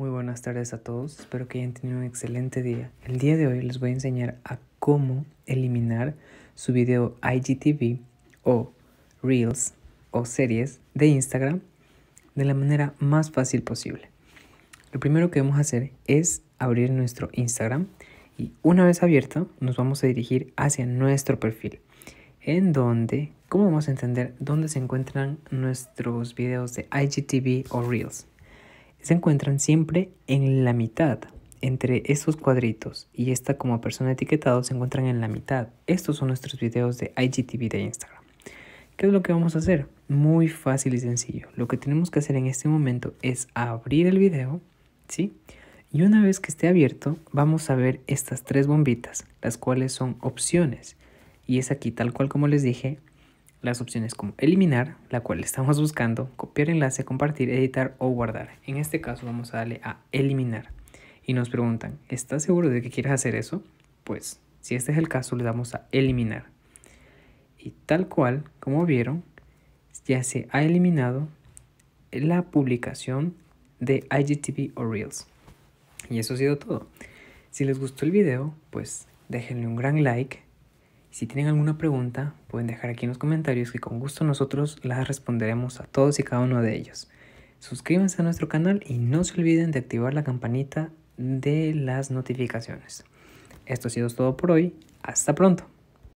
Muy buenas tardes a todos, espero que hayan tenido un excelente día. El día de hoy les voy a enseñar a cómo eliminar su video IGTV o Reels o series de Instagram de la manera más fácil posible. Lo primero que vamos a hacer es abrir nuestro Instagram y una vez abierto nos vamos a dirigir hacia nuestro perfil en donde, ¿cómo vamos a entender dónde se encuentran nuestros videos de IGTV o Reels? se encuentran siempre en la mitad. Entre estos cuadritos y esta como persona etiquetado se encuentran en la mitad. Estos son nuestros videos de IGTV de Instagram. ¿Qué es lo que vamos a hacer? Muy fácil y sencillo. Lo que tenemos que hacer en este momento es abrir el video, ¿sí? Y una vez que esté abierto, vamos a ver estas tres bombitas, las cuales son opciones. Y es aquí, tal cual como les dije, las opciones como eliminar, la cual estamos buscando, copiar enlace, compartir, editar o guardar. En este caso vamos a darle a eliminar. Y nos preguntan, ¿estás seguro de que quieres hacer eso? Pues si este es el caso le damos a eliminar. Y tal cual, como vieron, ya se ha eliminado la publicación de IGTV o Reels. Y eso ha sido todo. Si les gustó el video, pues déjenle un gran like si tienen alguna pregunta, pueden dejar aquí en los comentarios que con gusto nosotros las responderemos a todos y cada uno de ellos. Suscríbanse a nuestro canal y no se olviden de activar la campanita de las notificaciones. Esto ha sido todo por hoy. Hasta pronto.